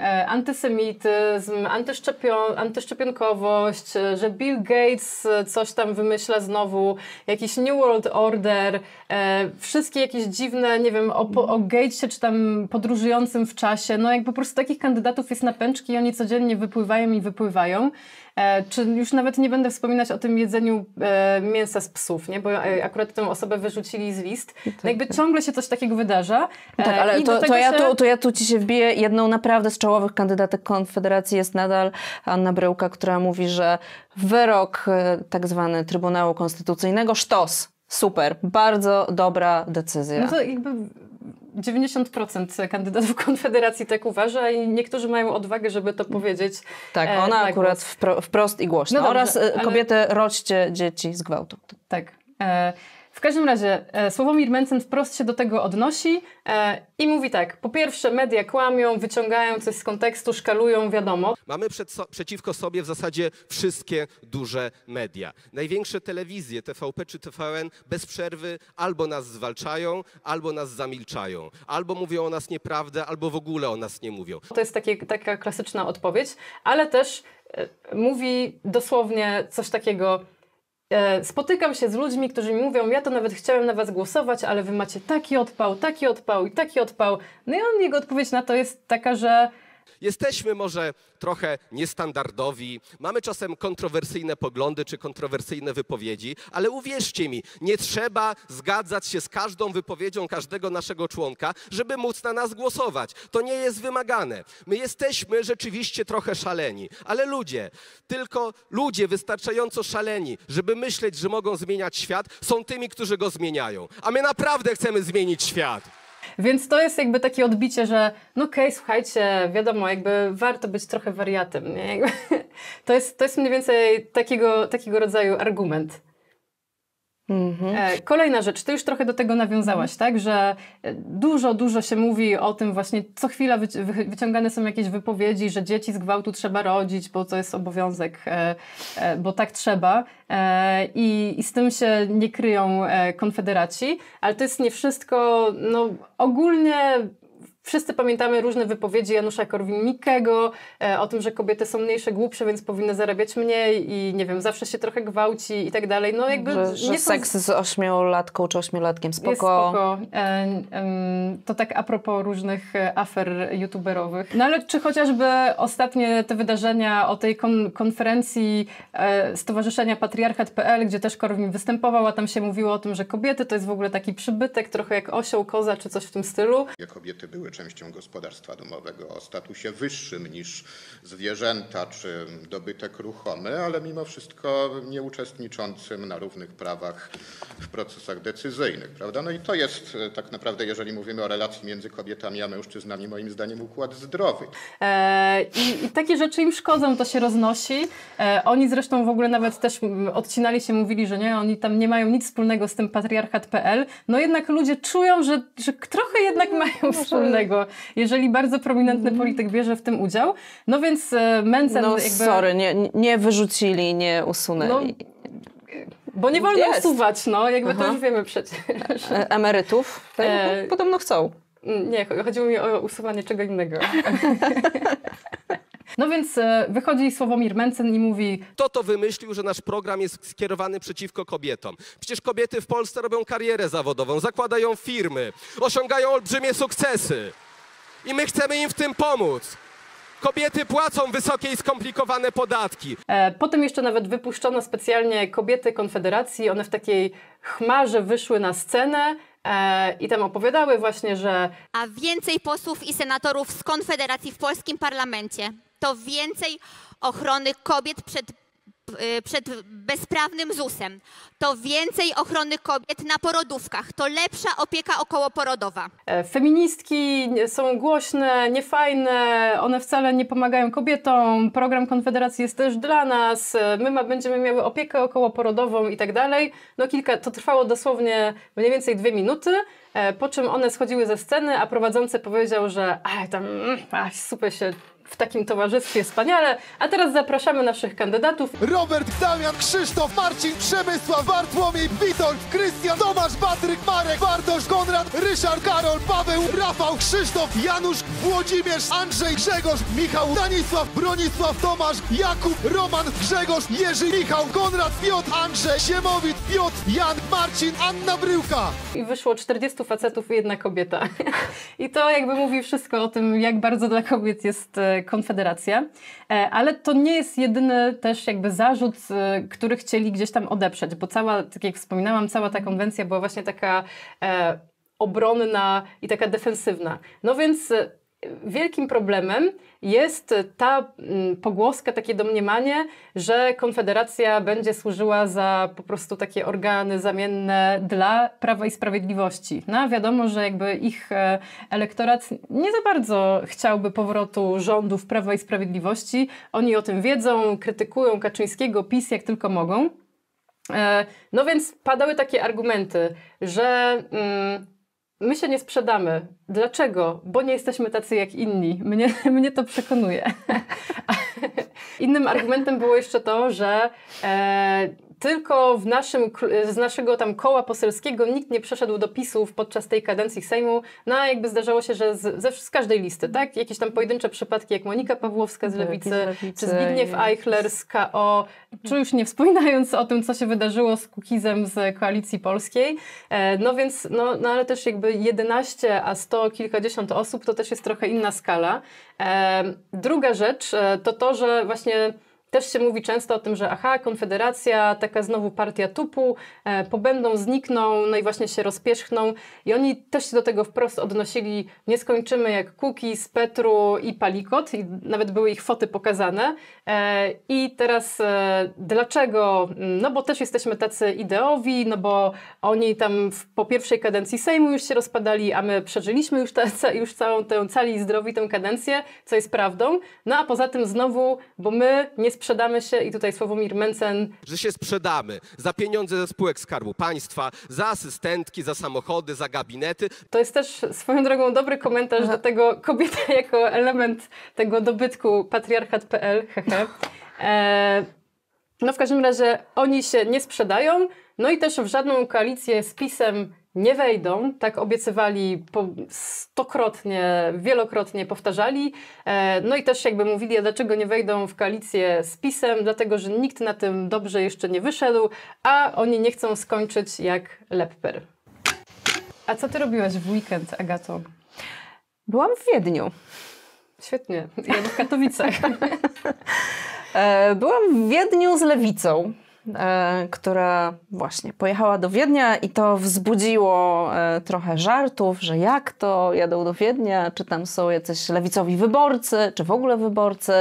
e, antysemity, rasizm, antyszczepion antyszczepionkowość, że Bill Gates coś tam wymyśla znowu, jakiś New World Order, e, wszystkie jakieś dziwne, nie wiem, o, o Gatesie czy tam podróżującym w czasie. No jak po prostu takich kandydatów jest na pęczki i oni codziennie wypływają i wypływają. E, czy już nawet nie będę wspominać o tym jedzeniu e, mięsa z psów, nie? bo e, akurat tę osobę wyrzucili z list. No, tak. no jakby ciągle się coś takiego wydarza. No tak, ale to, to, ja się... tu, to ja tu ci się wbiję. Jedną naprawdę z czołowych kandydatek Konfederacji jest nadal Anna Bryłka, która mówi, że wyrok tak zwany Trybunału Konstytucyjnego sztos. Super, bardzo dobra decyzja. No to jakby 90% kandydatów Konfederacji tak uważa i niektórzy mają odwagę, żeby to powiedzieć. Tak, e, ona e, akurat wpro, wprost i głośno. No dobrze, Oraz kobietę ale... roćcie dzieci z gwałtu. Tak. E, każdym razie e, Sławomir Mencen wprost się do tego odnosi e, i mówi tak. Po pierwsze, media kłamią, wyciągają coś z kontekstu, szkalują, wiadomo. Mamy przed so przeciwko sobie w zasadzie wszystkie duże media. Największe telewizje, TVP czy TVN, bez przerwy albo nas zwalczają, albo nas zamilczają, albo mówią o nas nieprawdę, albo w ogóle o nas nie mówią. To jest takie, taka klasyczna odpowiedź, ale też e, mówi dosłownie coś takiego E, spotykam się z ludźmi, którzy mi mówią, ja to nawet chciałem na was głosować, ale wy macie taki odpał, taki odpał i taki odpał. No i on, jego odpowiedź na to jest taka, że Jesteśmy może trochę niestandardowi, mamy czasem kontrowersyjne poglądy czy kontrowersyjne wypowiedzi, ale uwierzcie mi, nie trzeba zgadzać się z każdą wypowiedzią każdego naszego członka, żeby móc na nas głosować. To nie jest wymagane. My jesteśmy rzeczywiście trochę szaleni, ale ludzie, tylko ludzie wystarczająco szaleni, żeby myśleć, że mogą zmieniać świat, są tymi, którzy go zmieniają. A my naprawdę chcemy zmienić świat. Więc to jest jakby takie odbicie, że no okej, okay, słuchajcie, wiadomo, jakby warto być trochę wariatem, nie? to, jest, to jest mniej więcej takiego, takiego rodzaju argument. Mhm. E, kolejna rzecz, ty już trochę do tego nawiązałaś, mhm. tak, że e, dużo, dużo się mówi o tym właśnie, co chwila wyciągane są jakieś wypowiedzi, że dzieci z gwałtu trzeba rodzić, bo to jest obowiązek, e, bo tak trzeba I, i z tym się nie kryją konfederaci, ale to jest nie wszystko, no ogólnie Wszyscy pamiętamy różne wypowiedzi Janusza Korwin-Mikkego e, o tym, że kobiety są mniejsze, głupsze, więc powinny zarabiać mniej i nie wiem, zawsze się trochę gwałci i tak dalej. No jakby że, że nie są... seks z ośmiolatką czy ośmiolatkiem, spoko. Jest spoko. E, to tak a propos różnych e, afer youtuberowych. No ale czy chociażby ostatnie te wydarzenia o tej kon konferencji Stowarzyszenia Patriarchat.pl, gdzie też Korwin występował, a tam się mówiło o tym, że kobiety to jest w ogóle taki przybytek, trochę jak osioł, koza czy coś w tym stylu. Jak kobiety były częścią gospodarstwa domowego o statusie wyższym niż zwierzęta czy dobytek ruchomy, ale mimo wszystko nie uczestniczącym na równych prawach w procesach decyzyjnych. Prawda? No i to jest e, tak naprawdę, jeżeli mówimy o relacji między kobietami a mężczyznami, moim zdaniem układ zdrowy. E, i, i, takie rzeczy im szkodzą, to się roznosi. E, oni zresztą w ogóle nawet też odcinali się, mówili, że nie, oni tam nie mają nic wspólnego z tym patriarchat.pl. No jednak ludzie czują, że, że trochę jednak no, mają wspólnego jeżeli bardzo prominentny mm. polityk bierze w tym udział. No więc e, Mencen no, jakby... sorry, nie, nie wyrzucili, nie usunęli. No, bo nie wolno Jest. usuwać, no, jakby Aha. to już wiemy przecież. E emerytów? E... Podobno chcą. Nie, chodziło mi o usuwanie czego innego. No więc e, wychodzi Sławomir Mencen i mówi... To to wymyślił, że nasz program jest skierowany przeciwko kobietom. Przecież kobiety w Polsce robią karierę zawodową, zakładają firmy, osiągają olbrzymie sukcesy. I my chcemy im w tym pomóc. Kobiety płacą wysokie i skomplikowane podatki. E, potem jeszcze nawet wypuszczono specjalnie kobiety Konfederacji. One w takiej chmarze wyszły na scenę e, i tam opowiadały właśnie, że. A więcej posłów i senatorów z Konfederacji w polskim parlamencie to więcej ochrony kobiet przed, y, przed bezprawnym ZUS-em, to więcej ochrony kobiet na porodówkach, to lepsza opieka okołoporodowa. E, feministki są głośne, niefajne, one wcale nie pomagają kobietom, program Konfederacji jest też dla nas, e, my ma, będziemy miały opiekę okołoporodową i tak dalej. No kilka, to trwało dosłownie mniej więcej dwie minuty, e, po czym one schodziły ze sceny, a prowadzący powiedział, że tam mm, ach, super się w takim towarzystwie wspaniale. A teraz zapraszamy naszych kandydatów. Robert, Damian, Krzysztof, Marcin, Przemysław, Bartłomiej, Witold, Krystian, Tomasz, Patryk, Marek, Bartosz, Konrad, Ryszard, Karol, Paweł, Rafał, Krzysztof, Janusz, Włodzimierz, Andrzej, Grzegorz, Michał, Stanisław, Bronisław, Tomasz, Jakub, Roman, Grzegorz, Jerzy, Michał, Konrad, Piotr, Andrzej, Siemowit, Piotr, Jan, Marcin, Anna Bryłka. I wyszło 40 facetów i jedna kobieta. I to jakby mówi wszystko o tym, jak bardzo dla kobiet jest e, Konfederację. E, ale to nie jest jedyny też jakby zarzut, e, który chcieli gdzieś tam odeprzeć, bo cała, tak jak wspominałam, cała ta konwencja była właśnie taka e, obronna i taka defensywna. No więc wielkim problemem jest ta mm, pogłoska, takie domniemanie, że Konfederacja będzie służyła za po prostu takie organy zamienne dla Prawa i Sprawiedliwości. No wiadomo, że jakby ich e, elektorat nie za bardzo chciałby powrotu rządów Prawa i Sprawiedliwości. Oni o tym wiedzą, krytykują Kaczyńskiego, PiS jak tylko mogą. E, no więc padały takie argumenty, że mm, my się nie sprzedamy. Dlaczego? Bo nie jesteśmy tacy jak inni. Mnie, mnie to przekonuje. Innym argumentem było jeszcze to, że e, tylko w naszym, z naszego tam koła poselskiego nikt nie przeszedł do pisów podczas tej kadencji Sejmu. No a jakby zdarzało się, że z, ze, z każdej listy, tak? Jakieś tam pojedyncze przypadki, jak Monika Pawłowska z tak, Lewicy, z Lewicy czy Zbigniew Eichler z KO, czy już nie wspominając o tym, co się wydarzyło z Kukizem z Koalicji Polskiej. E, no więc, no, no ale też jakby 11, a 100 kilkadziesiąt osób to też jest trochę inna skala. E, druga rzecz e, to to, że właśnie też się mówi często o tym, że aha, Konfederacja, taka znowu partia tupu, e, pobędą, znikną, no i właśnie się rozpierzchną. I oni też się do tego wprost odnosili, nie skończymy jak kuki z Petru i Palikot, i nawet były ich foty pokazane. E, I teraz e, dlaczego? No bo też jesteśmy tacy ideowi, no bo oni tam w, po pierwszej kadencji Sejmu już się rozpadali, a my przeżyliśmy już, te, już całą tę cali zdrowi tę kadencję, co jest prawdą. No a poza tym znowu, bo my nie sprzedaliśmy sprzedamy się i tutaj Sławomir Mencen. Że się sprzedamy za pieniądze ze spółek Skarbu Państwa, za asystentki, za samochody, za gabinety. To jest też swoją drogą dobry komentarz do tego kobieta jako element tego dobytku patriarchat.pl. E, no w każdym razie oni się nie sprzedają, no i też w żadną koalicję z PiSem nie wejdą. Tak obiecywali stokrotnie, wielokrotnie powtarzali. E, no i też jakby mówili, a dlaczego nie wejdą w koalicję z PiSem, dlatego że nikt na tym dobrze jeszcze nie wyszedł, a oni nie chcą skończyć jak Lepper. A co ty robiłaś w weekend, Agato? Byłam w Wiedniu. Świetnie. Ja w Katowicach. E, byłam w Wiedniu z lewicą. E, która właśnie pojechała do Wiednia i to wzbudziło e, trochę żartów, że jak to jadą do Wiednia, czy tam są jacyś lewicowi wyborcy, czy w ogóle wyborcy,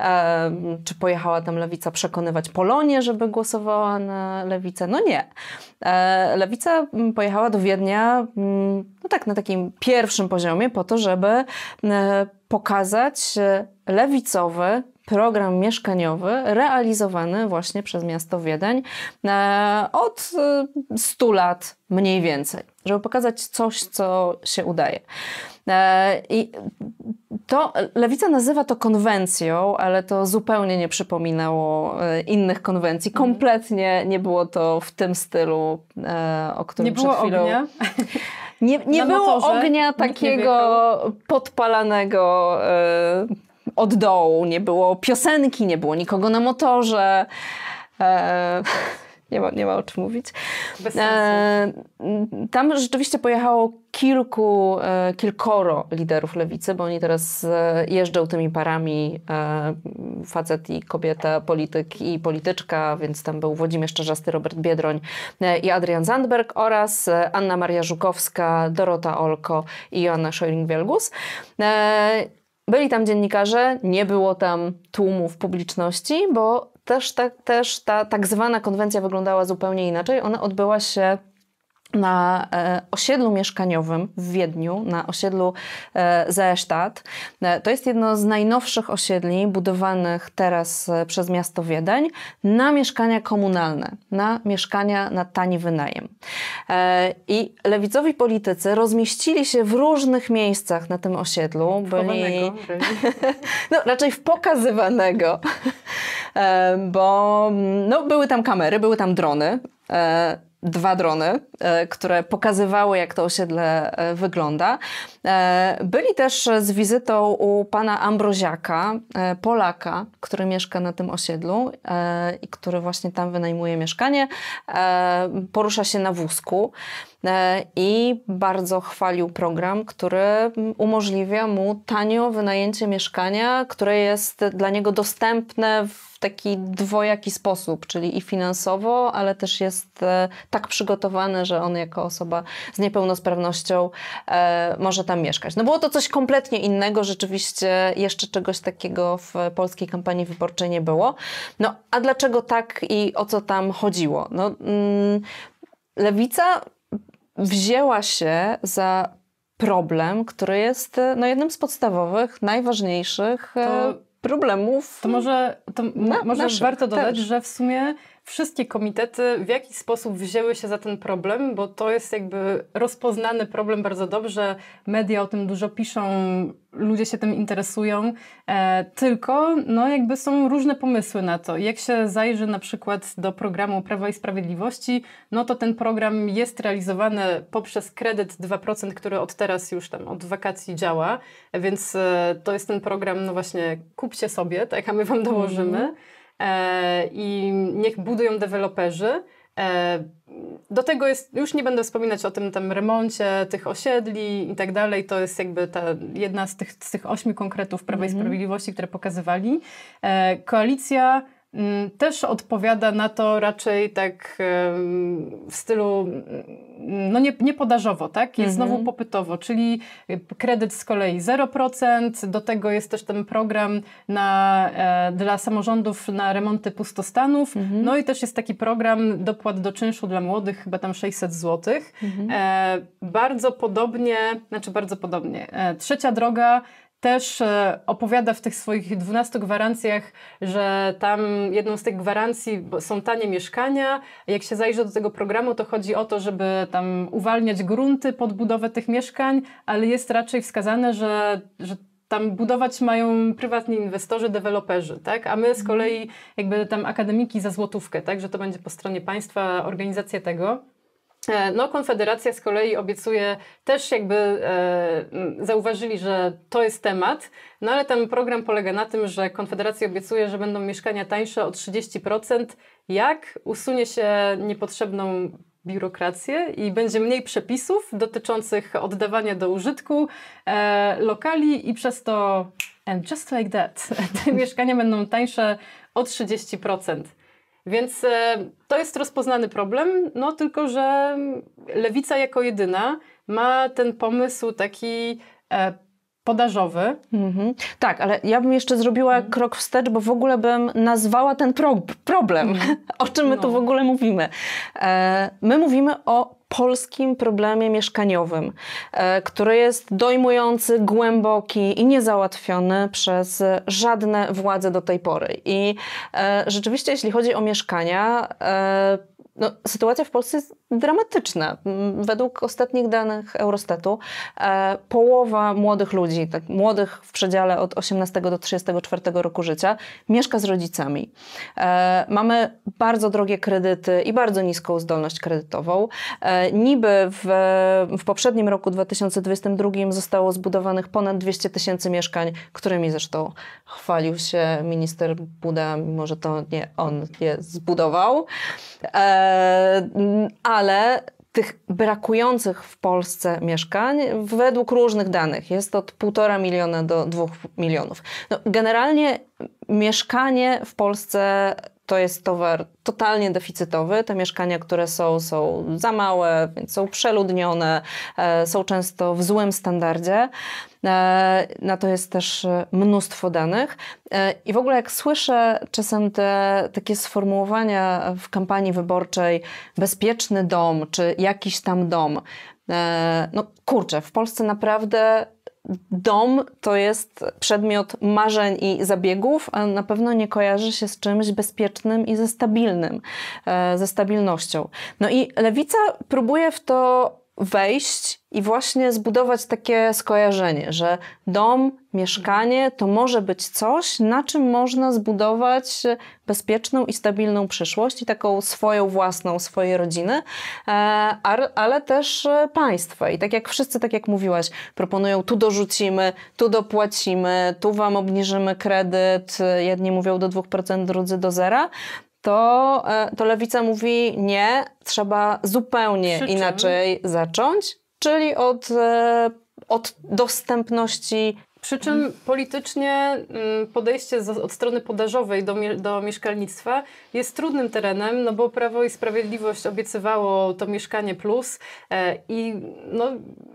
e, czy pojechała tam lewica przekonywać Polonię, żeby głosowała na lewicę. No nie. Lewica mm, pojechała do Wiednia mm, no tak na takim pierwszym poziomie po to, żeby pokazać lewicowy program mieszkaniowy realizowany właśnie przez miasto Wiedeń e, od 100 e, lat mniej więcej, żeby pokazać coś, co się udaje. E, I to lewica nazywa to konwencją, ale to zupełnie nie przypominało innych konwencji. Mhm. Kompletnie nie było to w tym stylu, o którym nie przed chwilą. Ognia. Nie, nie było motorze, ognia takiego podpalanego od dołu, nie było piosenki, nie było nikogo na motorze. E, nie, ma, nie ma o czym mówić. E, tam rzeczywiście pojechało kilku, e, kilkoro liderów lewicy, bo oni teraz e, jeżdżą tymi parami e, facet i kobieta, polityk i polityczka, więc tam był Włodzimierz Czarzasty, Robert Biedroń e, i Adrian Zandberg oraz Anna Maria Żukowska, Dorota Olko i Joanna Scheuring-Wielgus. Byli tam dziennikarze, nie było tam tłumów publiczności, bo też ta, też ta tak zwana konwencja wyglądała zupełnie inaczej. Ona odbyła się na e, osiedlu mieszkaniowym w Wiedniu, na osiedlu e, Zeestadt. E, to jest jedno z najnowszych osiedli budowanych teraz przez miasto Wiedeń na mieszkania komunalne, na mieszkania na tani wynajem. I lewicowi politycy rozmieścili się w różnych miejscach na tym osiedlu. Byli... no, raczej w pokazywanego, bo mm, no, były tam kamery, były tam drony dwa drony, e, które pokazywały, jak to osiedle e, wygląda. E, byli też z wizytą u pana Ambroziaka, Polaka, który mieszka na tym osiedlu i który właśnie tam wynajmuje mieszkanie. Porusza się na wózku. E, i bardzo chwalił program, który umożliwia mu tanio wynajęcie mieszkania, które jest dla niego dostępne w taki dwojaki sposób, czyli i finansowo, ale też jest e, tak przygotowane, że on jako osoba z niepełnosprawnością e, może tam mieszkać. No było to coś kompletnie innego, rzeczywiście jeszcze czegoś takiego w polskiej kampanii wyborczej nie było. No a dlaczego tak i o co tam chodziło? No, mm, Lewica wzięła się za problem, który jest e, no, jednym z podstawowych, najważniejszych e, to, problemów. To może, to na, może warto dodać, też. że w sumie wszystkie komitety w jakiś sposób wzięły się za ten problem, bo to jest jakby rozpoznany problem bardzo dobrze. Media o tym dużo piszą, ludzie się tym interesują, e, tylko no jakby są różne pomysły na to. Jak się zajrzy na przykład do programu Prawa i Sprawiedliwości, no to ten program jest realizowany poprzez kredyt 2%, który od teraz już tam od wakacji działa, więc e, to jest ten program, no właśnie kupcie sobie, tak, a my wam dołożymy. Mm. E, i niech budują deweloperzy. E, do tego jest, już nie będę wspominać o tym tam remoncie tych osiedli i tak dalej. To jest jakby ta jedna z tych, z tych ośmiu konkretów Prawa mm -hmm. i mhm. Sprawiedliwości, które pokazywali. E, koalicja Mm, też odpowiada na to raczej tak w stylu mm, no nie, nie podażowo, tak? Jest mhm. znowu popytowo, czyli y, kredyt z kolei 0%, do tego jest też ten program na, e, dla samorządów na remonty pustostanów, mhm. no i też jest taki program dopłat do czynszu dla młodych, chyba tam 600 zł. Mhm. E, bardzo podobnie, znaczy bardzo podobnie, e, trzecia droga też e, opowiada w tych swoich 12 gwarancjach, że tam jedną z tych gwarancji są tanie mieszkania. Jak się zajrzy do tego programu, to chodzi o to, żeby tam uwalniać grunty pod budowę tych mieszkań, ale jest raczej wskazane, że, że tam budować mają prywatni inwestorzy, deweloperzy, tak? A my z mhm. kolei jakby tam akademiki za złotówkę, tak? Że to będzie po stronie państwa organizacja tego. E, no, Konfederacja z kolei obiecuje, też jakby e, zauważyli, że to jest temat, no ale ten program polega na tym, że Konfederacja obiecuje, że będą mieszkania tańsze o 30%, jak usunie się niepotrzebną biurokrację i będzie mniej przepisów dotyczących oddawania do użytku e, lokali i przez to, and just like that, te mieszkania będą tańsze o 30%. Więc e, to jest rozpoznany problem, no tylko, że lewica jako jedyna ma ten pomysł taki e, podażowy. Mhm. Tak, ale ja bym jeszcze zrobiła mhm. krok wstecz, bo w ogóle bym nazwała ten pro problem, mhm. o czym my no. tu w ogóle mówimy. E, my mówimy o polskim problemie mieszkaniowym, e, który jest dojmujący, głęboki i niezałatwiony przez żadne władze do tej pory. I e, rzeczywiście, jeśli chodzi o mieszkania, e, no, sytuacja w Polsce jest dramatyczne. Mm, według ostatnich danych Eurostatu e, połowa młodych ludzi, tak, młodych w przedziale od 18 do 34 roku życia, mieszka z rodzicami. E, mamy bardzo drogie kredyty i bardzo niską zdolność kredytową. E, niby w, w poprzednim roku 2022 zostało zbudowanych ponad 200 tysięcy mieszkań, którymi zresztą chwalił się minister Buda, mimo że to nie on je zbudował. E, a ale tych brakujących w Polsce mieszkań według różnych danych jest od 1,5 miliona do 2 milionów. No, generalnie mieszkanie w Polsce to jest towar totalnie deficytowy. Te mieszkania, które są, są za małe, więc są przeludnione, e, są często w złym standardzie. E, na to jest też e, mnóstwo danych. I w ogóle, jak słyszę czasem te takie sformułowania w kampanii wyborczej, bezpieczny dom czy jakiś tam dom, no kurczę, w Polsce naprawdę dom to jest przedmiot marzeń i zabiegów, a na pewno nie kojarzy się z czymś bezpiecznym i ze stabilnym, e, ze stabilnością. No i lewica próbuje w to wejść i właśnie zbudować takie skojarzenie, że dom, mieszkanie to może być coś, na czym można zbudować bezpieczną i stabilną przyszłość i taką swoją własną, swojej rodziny, e, ale też e, państwa. I tak jak wszyscy, tak jak mówiłaś, proponują tu dorzucimy, tu dopłacimy, tu wam obniżymy kredyt, e, jedni mówią do 2%, drudzy do zera, to, e, to lewica mówi nie, trzeba zupełnie inaczej zacząć, czyli od, e, od dostępności przy czym mhm. politycznie mm, podejście od strony podażowej do, do mieszkalnictwa jest trudnym terenem, no bo Prawo i Sprawiedliwość obiecywało to mieszkanie plus e, i no,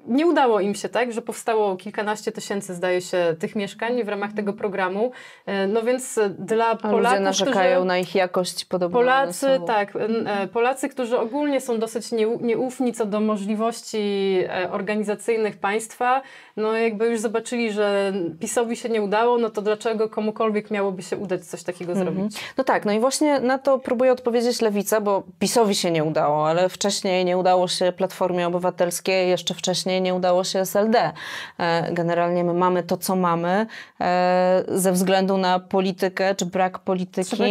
nie udało im się, tak, że powstało kilkanaście tysięcy, zdaje się, tych mieszkań w ramach tego mhm. programu. E, no więc dla Polaków. Ludzie narzekają którzy, na ich jakość podobno. Polacy, tak. E, mhm. Polacy, którzy ogólnie są dosyć nieufni co do możliwości organizacyjnych państwa, no jakby już zobaczyli, że PiSowi się nie udało, no to dlaczego komukolwiek miałoby się udać coś takiego mhm. zrobić? No tak, no i właśnie na to próbuje odpowiedzieć Lewica, bo PiSowi się nie udało, ale wcześniej nie udało się Platformie Obywatelskiej, jeszcze wcześniej nie udało się SLD. E, generalnie my mamy to, co mamy e, ze względu na politykę, czy brak polityki Trzeba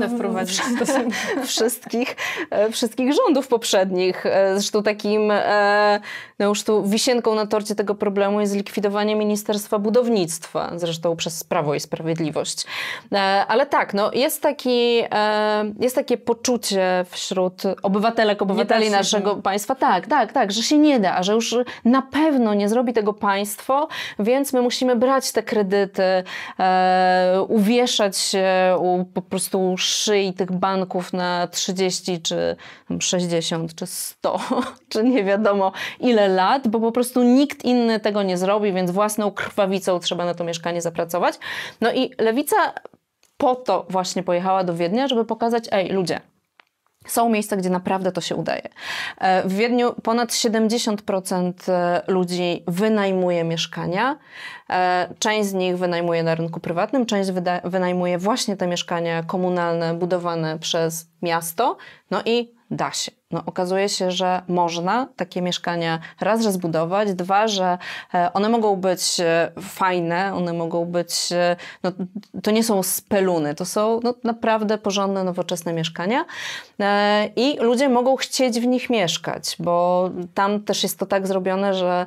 teraz wprowadzić wszystkich, e, wszystkich rządów poprzednich. Zresztą takim no już tu wisienką na torcie tego problemu jest zlikwidowanie Ministerstwa budownictwa, zresztą przez Prawo i Sprawiedliwość. E, ale tak, no, jest, taki, e, jest takie poczucie wśród obywatelek, obywateli naszego się. No. państwa, tak, tak, tak, że się nie da, że już na pewno nie zrobi tego państwo, więc my musimy brać te kredyty, e, uwieszać się u, po prostu szyi tych banków na 30 czy 60 czy 100, czy nie wiadomo ile lat, bo po prostu nikt inny tego nie zrobi, więc własną krwawą prawicą trzeba na to mieszkanie zapracować. No i lewica po to właśnie pojechała do Wiednia, żeby pokazać, ej ludzie, są miejsca, gdzie naprawdę to się udaje. E, w Wiedniu ponad 70% e, ludzi wynajmuje mieszkania. E, część z nich wynajmuje na rynku prywatnym, część wynajmuje właśnie te mieszkania komunalne budowane przez miasto. No i da się. No, okazuje się, że można takie mieszkania raz, że zbudować, dwa, że e, one mogą być e, fajne, one mogą być, e, no, to nie są speluny, to są no, naprawdę porządne, nowoczesne mieszkania i ludzie mogą chcieć w nich mieszkać, bo tam też jest to tak zrobione, że,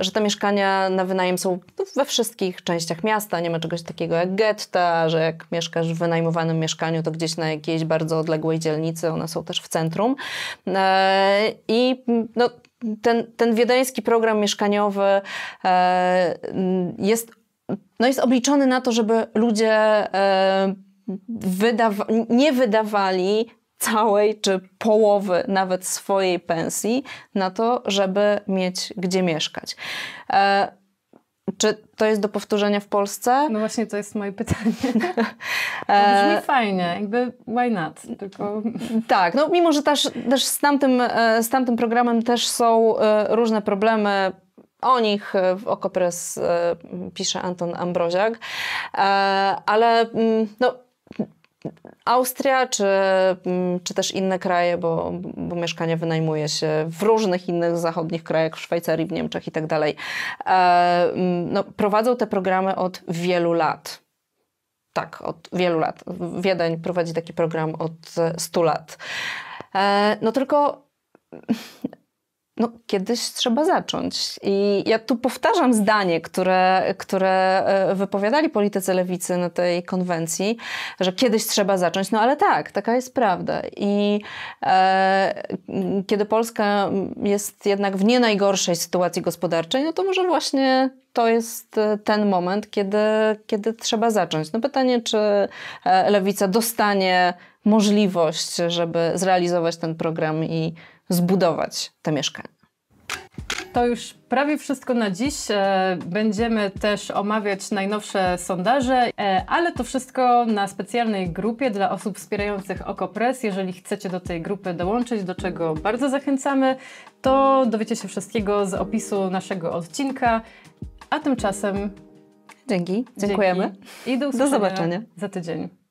że te mieszkania na wynajem są no, we wszystkich częściach miasta, nie ma czegoś takiego jak getta, że jak mieszkasz w wynajmowanym mieszkaniu, to gdzieś na jakiejś bardzo odległej dzielnicy, one są też w centrum. E, I no, ten, ten wiedeński program mieszkaniowy e, jest, no jest obliczony na to, żeby ludzie e, wydawa- nie wydawali całej czy połowy nawet swojej pensji na to, żeby mieć gdzie mieszkać. Czy to jest do powtórzenia w Polsce? No właśnie, to jest moje pytanie. E, brzmi fajnie, jakby why not? Tylko... Tak, no mimo, że też, też z, tamtym, e, z tamtym programem też są e, różne problemy, o nich w Okopres pisze Anton Ambroziak, ale mm, no, Austria czy, mm, czy też inne kraje, bo, bo mieszkanie wynajmuje się w różnych innych zachodnich krajach, w Szwajcarii, w Niemczech i tak dalej, e, mm, no, prowadzą te programy od wielu lat. Tak, od wielu lat. Wiedeń prowadzi taki program od 100 lat. E, no tylko no, kiedyś trzeba zacząć. I ja tu powtarzam zdanie, które, które e, wypowiadali politycy lewicy na tej konwencji, że kiedyś trzeba zacząć. No ale tak, taka jest prawda. I e, kiedy Polska jest jednak w nie najgorszej sytuacji gospodarczej, no to może właśnie to jest e, ten moment, kiedy, kiedy trzeba zacząć. No pytanie, czy e, lewica dostanie możliwość, żeby zrealizować ten program i zbudować te mieszkania. To już prawie wszystko na dziś. E, będziemy też omawiać najnowsze sondaże, e, ale to wszystko na specjalnej grupie dla osób wspierających OKO.press. Jeżeli chcecie do tej grupy dołączyć, do czego bardzo zachęcamy, to dowiecie się wszystkiego z opisu naszego odcinka. A tymczasem. Dzięki, dziękujemy. Dzięki. I do, do zobaczenia za tydzień.